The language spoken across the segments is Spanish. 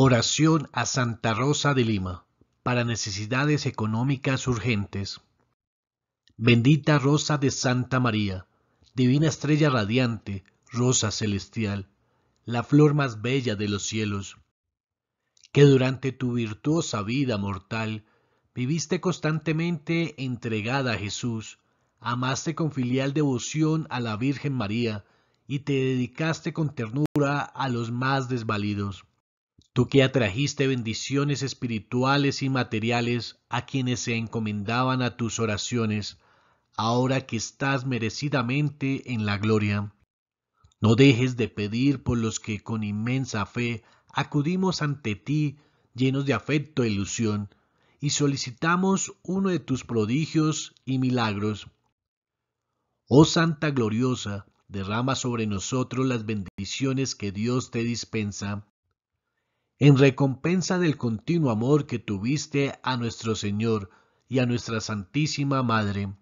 Oración a Santa Rosa de Lima para necesidades económicas urgentes. Bendita Rosa de Santa María, divina estrella radiante, rosa celestial, la flor más bella de los cielos, que durante tu virtuosa vida mortal viviste constantemente entregada a Jesús, amaste con filial devoción a la Virgen María y te dedicaste con ternura a los más desvalidos tú que atrajiste bendiciones espirituales y materiales a quienes se encomendaban a tus oraciones, ahora que estás merecidamente en la gloria. No dejes de pedir por los que con inmensa fe acudimos ante ti, llenos de afecto e ilusión, y solicitamos uno de tus prodigios y milagros. Oh Santa Gloriosa, derrama sobre nosotros las bendiciones que Dios te dispensa en recompensa del continuo amor que tuviste a nuestro Señor y a nuestra Santísima Madre.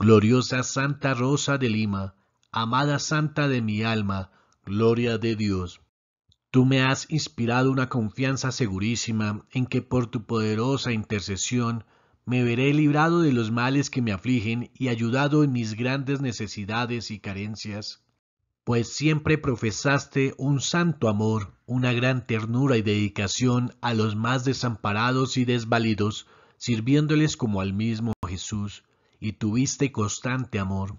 Gloriosa Santa Rosa de Lima, amada Santa de mi alma, gloria de Dios. Tú me has inspirado una confianza segurísima en que por tu poderosa intercesión me veré librado de los males que me afligen y ayudado en mis grandes necesidades y carencias pues siempre profesaste un santo amor, una gran ternura y dedicación a los más desamparados y desvalidos, sirviéndoles como al mismo Jesús, y tuviste constante amor,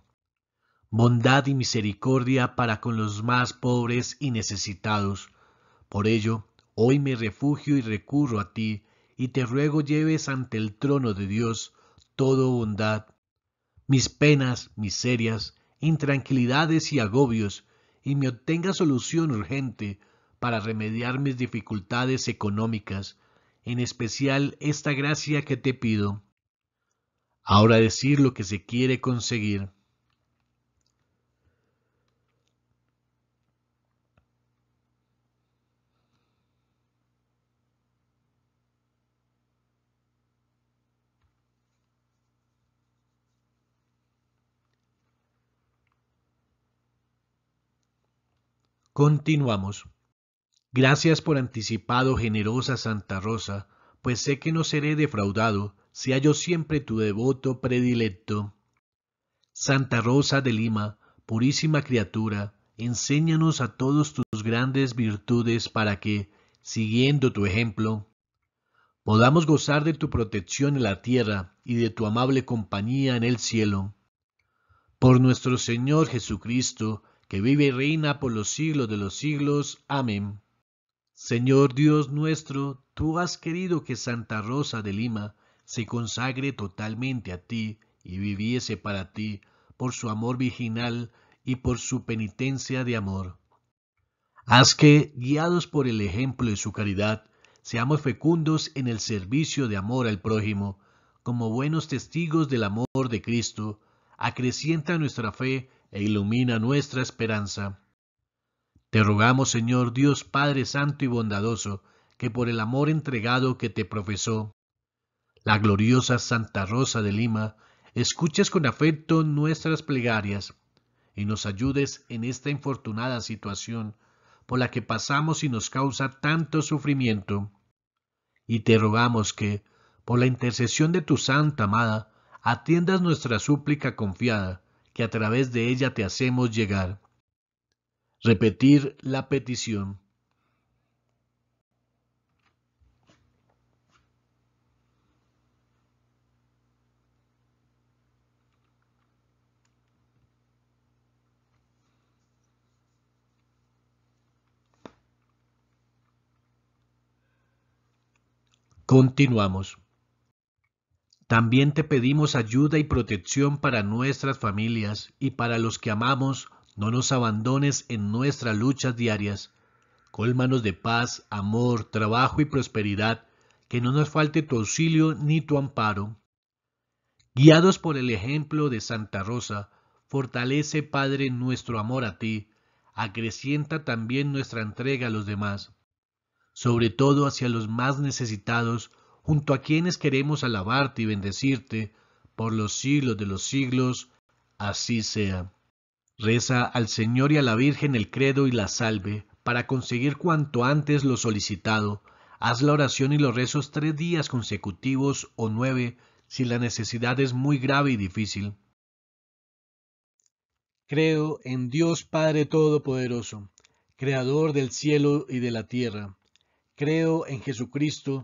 bondad y misericordia para con los más pobres y necesitados. Por ello, hoy me refugio y recurro a ti, y te ruego lleves ante el trono de Dios todo bondad, mis penas, miserias, intranquilidades y agobios, y me obtenga solución urgente para remediar mis dificultades económicas, en especial esta gracia que te pido. Ahora decir lo que se quiere conseguir. Continuamos. Gracias por anticipado, generosa Santa Rosa, pues sé que no seré defraudado, si yo siempre tu devoto predilecto. Santa Rosa de Lima, purísima criatura, enséñanos a todos tus grandes virtudes para que, siguiendo tu ejemplo, podamos gozar de tu protección en la tierra y de tu amable compañía en el cielo. Por nuestro Señor Jesucristo, vive y reina por los siglos de los siglos. Amén. Señor Dios nuestro, tú has querido que Santa Rosa de Lima se consagre totalmente a ti y viviese para ti por su amor virginal y por su penitencia de amor. Haz que, guiados por el ejemplo de su caridad, seamos fecundos en el servicio de amor al prójimo, como buenos testigos del amor de Cristo, acrecienta nuestra fe e ilumina nuestra esperanza. Te rogamos, Señor Dios Padre Santo y bondadoso, que por el amor entregado que te profesó, la gloriosa Santa Rosa de Lima, escuches con afecto nuestras plegarias y nos ayudes en esta infortunada situación por la que pasamos y nos causa tanto sufrimiento. Y te rogamos que, por la intercesión de tu Santa Amada, atiendas nuestra súplica confiada que a través de ella te hacemos llegar. Repetir la petición. Continuamos. También te pedimos ayuda y protección para nuestras familias y para los que amamos, no nos abandones en nuestras luchas diarias. Colmanos de paz, amor, trabajo y prosperidad, que no nos falte tu auxilio ni tu amparo. Guiados por el ejemplo de Santa Rosa, fortalece, Padre, nuestro amor a ti, acrecienta también nuestra entrega a los demás, sobre todo hacia los más necesitados, junto a quienes queremos alabarte y bendecirte por los siglos de los siglos. Así sea. Reza al Señor y a la Virgen el credo y la salve, para conseguir cuanto antes lo solicitado. Haz la oración y los rezos tres días consecutivos o nueve, si la necesidad es muy grave y difícil. Creo en Dios Padre Todopoderoso, Creador del cielo y de la tierra. Creo en Jesucristo,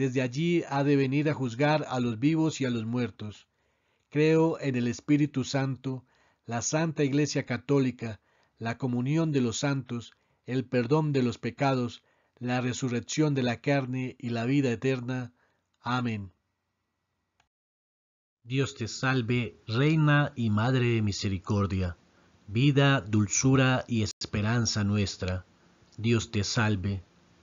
desde allí ha de venir a juzgar a los vivos y a los muertos. Creo en el Espíritu Santo, la Santa Iglesia Católica, la comunión de los santos, el perdón de los pecados, la resurrección de la carne y la vida eterna. Amén. Dios te salve, Reina y Madre de Misericordia, vida, dulzura y esperanza nuestra. Dios te salve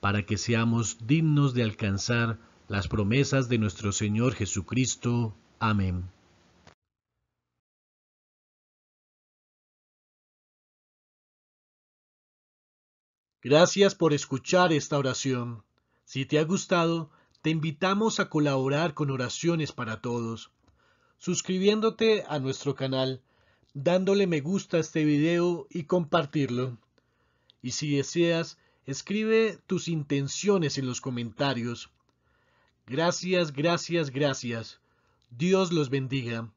para que seamos dignos de alcanzar las promesas de nuestro Señor Jesucristo. Amén. Gracias por escuchar esta oración. Si te ha gustado, te invitamos a colaborar con oraciones para todos, suscribiéndote a nuestro canal, dándole me gusta a este video y compartirlo. Y si deseas, Escribe tus intenciones en los comentarios. Gracias, gracias, gracias. Dios los bendiga.